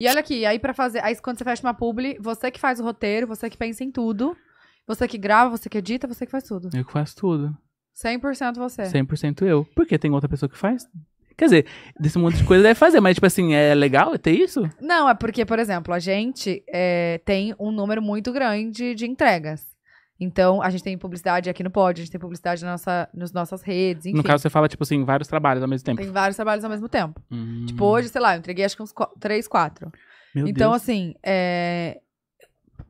E olha aqui, aí para fazer. Aí quando você fecha uma publi, você que faz o roteiro, você que pensa em tudo. Você que grava, você que edita, você que faz tudo. Eu que faço tudo. 100% você. 100% eu. Porque tem outra pessoa que faz? Quer dizer, desse monte de coisa deve fazer, mas, tipo assim, é legal ter isso? Não, é porque, por exemplo, a gente é, tem um número muito grande de entregas. Então, a gente tem publicidade aqui no Pod, a gente tem publicidade na nossa, nas nossas redes, enfim. No caso, você fala, tipo assim, vários trabalhos ao mesmo tempo. Tem vários trabalhos ao mesmo tempo. Hum. Tipo, hoje, sei lá, eu entreguei acho que uns três, quatro. Meu então, Deus. assim, é...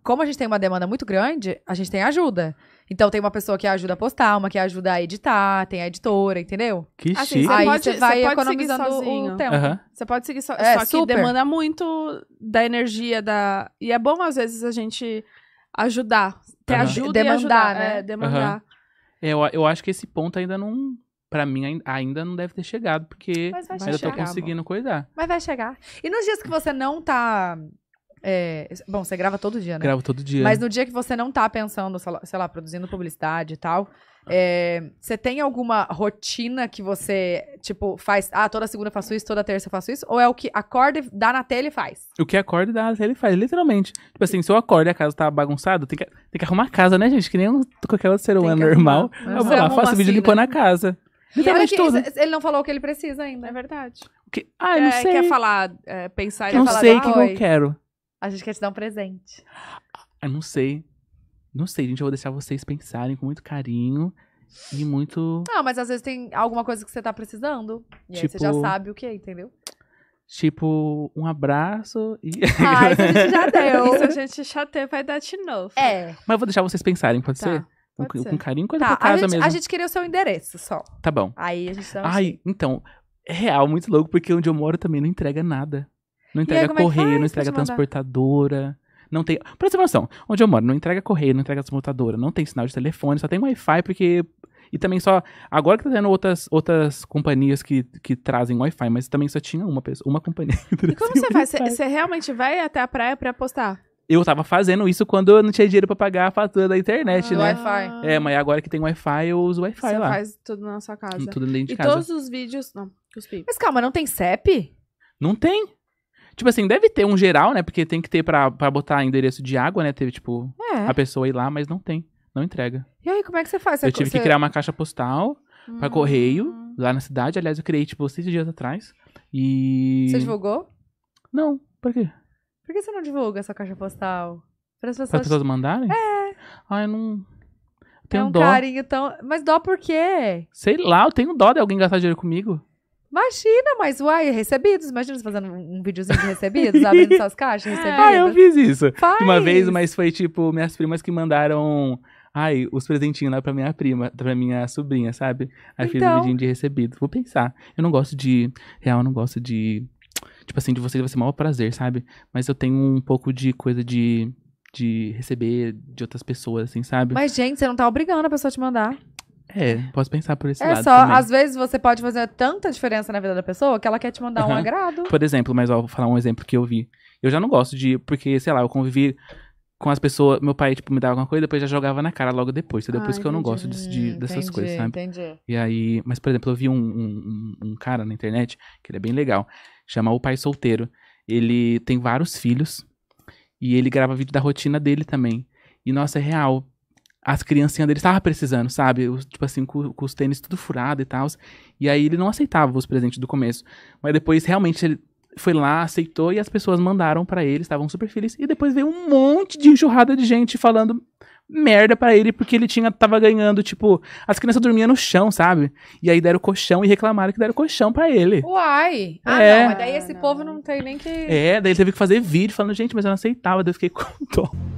como a gente tem uma demanda muito grande, a gente tem ajuda. Então tem uma pessoa que ajuda a postar, uma que ajuda a editar, tem a editora, entendeu? Que assim, chique. Aí você vai pode economizando o tempo. Uhum. Você pode seguir so é, só super. que demanda muito da energia da e é bom às vezes a gente ajudar. Ter uhum. ajuda demandar, ajudar, né? É, demandar. Uhum. Eu, eu acho que esse ponto ainda não. Pra mim, ainda não deve ter chegado, porque ainda chegar, tô conseguindo amor. coisar. Mas vai chegar. E nos dias que você não tá é, bom, você grava todo dia, né? Gravo todo dia. Mas no dia que você não tá pensando, sei lá, produzindo publicidade e tal, ah. é, você tem alguma rotina que você, tipo, faz? Ah, toda segunda faço isso, toda terça faço isso? Ou é o que acorda, dá na telha e faz? O que acorda e dá na telha e faz, literalmente. Tipo assim, se eu acordo e a casa tá bagunçada, tem que, tem que arrumar a casa, né, gente? Que nem um, qualquer outro ser humano normal. Eu vou lá, faço assim, vídeo né? limpando a casa. Literalmente tudo. Ele não falou o que ele precisa ainda, é verdade. que? Ah, eu não é, sei. Quer falar, é, pensar e falar Não sei o que ah, eu quero. A gente quer te dar um presente. Eu ah, não sei. Não sei, gente. Eu vou deixar vocês pensarem com muito carinho e muito. Não, mas às vezes tem alguma coisa que você tá precisando. E tipo... aí você já tipo sabe o que, é, entendeu? Tipo, um abraço e. Ah, isso a gente já deu. isso a gente já teve, vai dar de novo. É. Mas eu vou deixar vocês pensarem, pode tá. ser? com, com carinho, coisa tá, pra casa a gente, mesmo. A gente queria o seu endereço só. Tá bom. Aí a gente dá um Ai, então, é real, muito louco, porque onde eu moro também não entrega nada. Não entrega aí, é correio, não entrega transportadora. Não tem. Presta atenção, onde eu moro, não entrega correio, não entrega transportadora, não tem sinal de telefone, só tem Wi-Fi, porque. E também só. Agora que tá tendo outras, outras companhias que, que trazem Wi-Fi, mas também só tinha uma pessoa, uma companhia. E como você faz? Você realmente vai até a praia pra postar? eu tava fazendo isso quando eu não tinha dinheiro para pagar a fatura da internet, ah, né? Wi-Fi. É, mas agora que tem Wi-Fi, eu uso Wi-Fi lá. Você faz tudo na sua casa. Tudo dentro de e casa. E todos os vídeos... Não, cuspi. Mas calma, não tem CEP? Não tem. Tipo assim, deve ter um geral, né? Porque tem que ter pra, botar endereço de água, né? Teve, tipo, é. a pessoa ir lá, mas não tem. Não entrega. E aí, como é que você faz? eu tive você... que criar uma caixa postal hum. pra correio, hum. lá na cidade. Aliás, eu criei, tipo, seis dias atrás. E. Você divulgou? Não. Por quê? Por que você não divulga essa caixa postal? Para as pessoas. pessoas mandarem? É. Ai, ah, não. É tenho é um dó. carinho tão. Mas dó por quê? Sei lá, eu tenho dó de alguém gastar dinheiro comigo. Imagina, mas uai, recebidos. Imagina você fazendo um videozinho de recebidos, abrindo suas caixas recebidos. Ah, eu fiz isso. Faz. Uma vez, mas foi tipo minhas primas que mandaram. Ai, os presentinhos lá pra minha prima, pra minha sobrinha, sabe? Aí então... fiz um então. vidinho de recebido. Vou pensar. Eu não gosto de. Real, eu não gosto de. Tipo assim, de vocês vai ser o maior prazer, sabe? Mas eu tenho um pouco de coisa de de receber de outras pessoas, assim, sabe? Mas, gente, você não tá obrigando a pessoa a te mandar. É, posso pensar por esse é lado. É só, também. às vezes você pode fazer tanta diferença na vida da pessoa que ela quer te mandar uhum. um agrado. Por exemplo, mas ó, vou falar um exemplo que eu vi. Eu já não gosto de. Porque, sei lá, eu convivi com as pessoas. Meu pai, tipo, me dava alguma coisa depois já jogava na cara logo depois, entendeu? Ah, por isso que eu não gosto de, de dessas entendi, coisas, sabe? Entendi. E aí. Mas, por exemplo, eu vi um, um, um cara na internet, que ele é bem legal, chama O Pai Solteiro. Ele tem vários filhos e ele grava vídeo da rotina dele também. E, nossa, é real as criancinhas dele estavam precisando, sabe? tipo assim, com, com, os tênis tudo furado e tal. E aí ele não aceitava os presentes do começo. Mas depois, realmente, ele foi lá, aceitou e as pessoas mandaram para ele, estavam super felizes. E depois veio um monte de enxurrada de gente falando merda para ele porque ele tinha tava ganhando, tipo, as crianças dormiam no chão, sabe? E aí deram colchão e reclamaram que deram colchão para ele. Uai. Ah, é. não, mas daí esse ah, povo não. não tem nem que É, daí ele teve que fazer vídeo falando, gente, mas eu não aceitava, daí eu fiquei com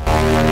Bye.